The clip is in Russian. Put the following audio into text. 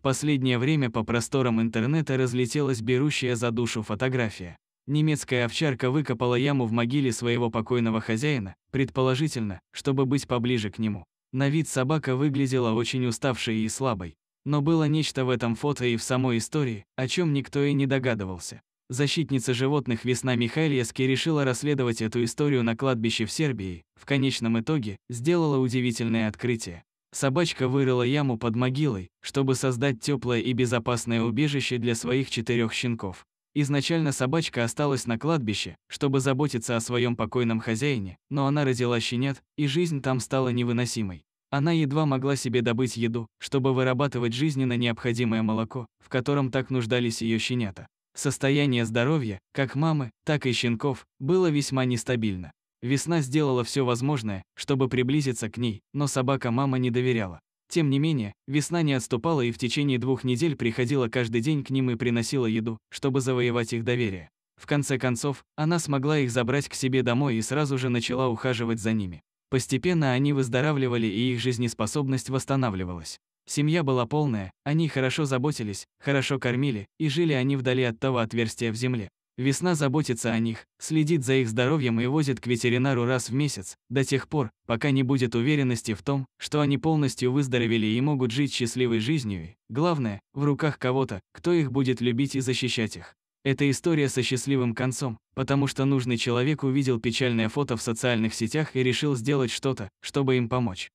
В последнее время по просторам интернета разлетелась берущая за душу фотография. Немецкая овчарка выкопала яму в могиле своего покойного хозяина, предположительно, чтобы быть поближе к нему. На вид собака выглядела очень уставшей и слабой. Но было нечто в этом фото и в самой истории, о чем никто и не догадывался. Защитница животных Весна Михайлевски решила расследовать эту историю на кладбище в Сербии, в конечном итоге сделала удивительное открытие. Собачка вырыла яму под могилой, чтобы создать теплое и безопасное убежище для своих четырех щенков. Изначально собачка осталась на кладбище, чтобы заботиться о своем покойном хозяине, но она родила щенят, и жизнь там стала невыносимой. Она едва могла себе добыть еду, чтобы вырабатывать жизненно необходимое молоко, в котором так нуждались ее щенята. Состояние здоровья, как мамы, так и щенков, было весьма нестабильно. Весна сделала все возможное, чтобы приблизиться к ней, но собака мама не доверяла. Тем не менее, весна не отступала и в течение двух недель приходила каждый день к ним и приносила еду, чтобы завоевать их доверие. В конце концов, она смогла их забрать к себе домой и сразу же начала ухаживать за ними. Постепенно они выздоравливали и их жизнеспособность восстанавливалась. Семья была полная, они хорошо заботились, хорошо кормили, и жили они вдали от того отверстия в земле, Весна заботится о них, следит за их здоровьем и возит к ветеринару раз в месяц, до тех пор, пока не будет уверенности в том, что они полностью выздоровели и могут жить счастливой жизнью, и, главное, в руках кого-то, кто их будет любить и защищать их. Это история со счастливым концом, потому что нужный человек увидел печальное фото в социальных сетях и решил сделать что-то, чтобы им помочь.